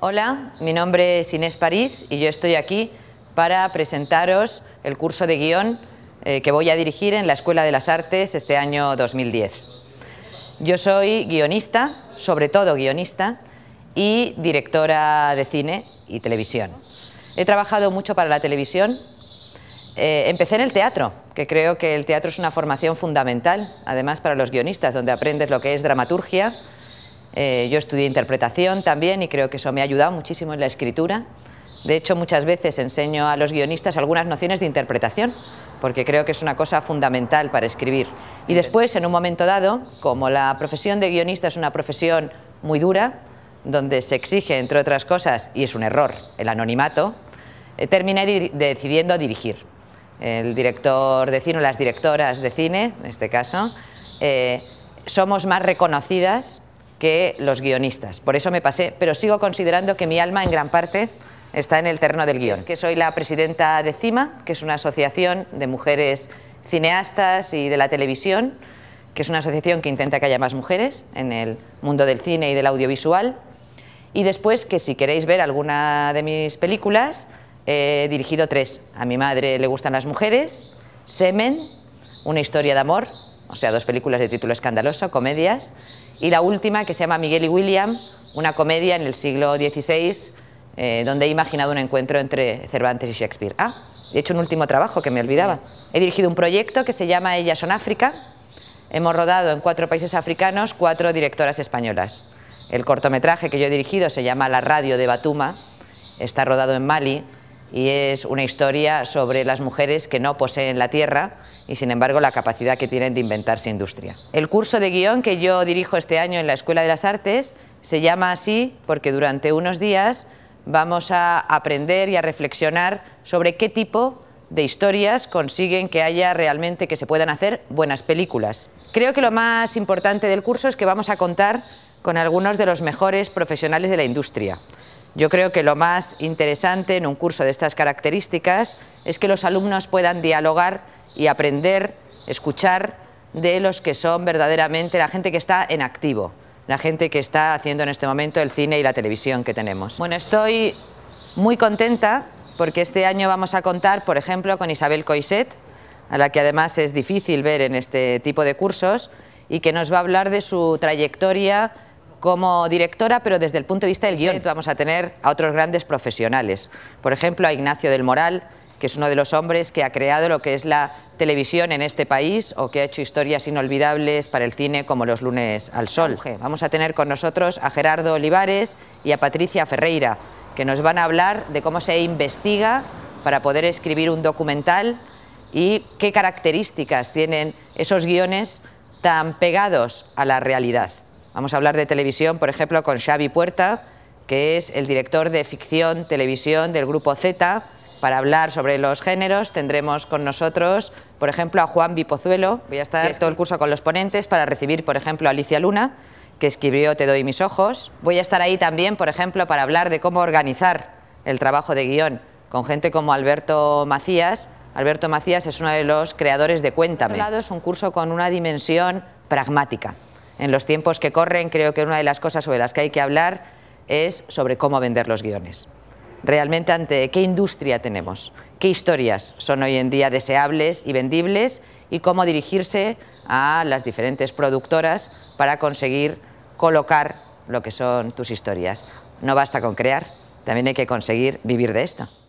Hola, mi nombre es Inés París y yo estoy aquí para presentaros el curso de guión eh, que voy a dirigir en la Escuela de las Artes este año 2010. Yo soy guionista, sobre todo guionista, y directora de cine y televisión. He trabajado mucho para la televisión. Eh, empecé en el teatro, que creo que el teatro es una formación fundamental, además para los guionistas, donde aprendes lo que es dramaturgia, eh, yo estudié interpretación también y creo que eso me ha ayudado muchísimo en la escritura. De hecho, muchas veces enseño a los guionistas algunas nociones de interpretación, porque creo que es una cosa fundamental para escribir. Y después, en un momento dado, como la profesión de guionista es una profesión muy dura, donde se exige, entre otras cosas, y es un error, el anonimato, eh, terminé decidiendo dirigir. El director de cine, o las directoras de cine, en este caso, eh, somos más reconocidas que los guionistas. Por eso me pasé, pero sigo considerando que mi alma en gran parte está en el terreno del guión. Es que soy la presidenta de CIMA, que es una asociación de mujeres cineastas y de la televisión, que es una asociación que intenta que haya más mujeres en el mundo del cine y del audiovisual. Y después que si queréis ver alguna de mis películas, he dirigido tres. A mi madre le gustan las mujeres, Semen, Una historia de amor o sea, dos películas de título escandaloso, comedias, y la última que se llama Miguel y William, una comedia en el siglo XVI, eh, donde he imaginado un encuentro entre Cervantes y Shakespeare. Ah, he hecho un último trabajo que me olvidaba. He dirigido un proyecto que se llama Ellas son África. Hemos rodado en cuatro países africanos, cuatro directoras españolas. El cortometraje que yo he dirigido se llama La radio de Batuma, está rodado en Mali, y es una historia sobre las mujeres que no poseen la tierra y sin embargo la capacidad que tienen de inventarse industria. El curso de guión que yo dirijo este año en la Escuela de las Artes se llama así porque durante unos días vamos a aprender y a reflexionar sobre qué tipo de historias consiguen que haya realmente que se puedan hacer buenas películas. Creo que lo más importante del curso es que vamos a contar con algunos de los mejores profesionales de la industria. Yo creo que lo más interesante en un curso de estas características es que los alumnos puedan dialogar y aprender, escuchar de los que son verdaderamente la gente que está en activo, la gente que está haciendo en este momento el cine y la televisión que tenemos. Bueno, estoy muy contenta porque este año vamos a contar, por ejemplo, con Isabel Coiset, a la que además es difícil ver en este tipo de cursos, y que nos va a hablar de su trayectoria como directora, pero desde el punto de vista del guión vamos a tener a otros grandes profesionales. Por ejemplo, a Ignacio del Moral, que es uno de los hombres que ha creado lo que es la televisión en este país o que ha hecho historias inolvidables para el cine como Los lunes al sol. Vamos a tener con nosotros a Gerardo Olivares y a Patricia Ferreira, que nos van a hablar de cómo se investiga para poder escribir un documental y qué características tienen esos guiones tan pegados a la realidad. Vamos a hablar de televisión, por ejemplo, con Xavi Puerta, que es el director de ficción televisión del Grupo Z. Para hablar sobre los géneros tendremos con nosotros, por ejemplo, a Juan Bipozuelo. Voy a estar todo el curso con los ponentes para recibir, por ejemplo, a Alicia Luna, que escribió Te doy mis ojos. Voy a estar ahí también, por ejemplo, para hablar de cómo organizar el trabajo de guión con gente como Alberto Macías. Alberto Macías es uno de los creadores de Cuéntame. Por otro lado, es un curso con una dimensión pragmática en los tiempos que corren, creo que una de las cosas sobre las que hay que hablar es sobre cómo vender los guiones. Realmente ante qué industria tenemos, qué historias son hoy en día deseables y vendibles y cómo dirigirse a las diferentes productoras para conseguir colocar lo que son tus historias. No basta con crear, también hay que conseguir vivir de esto.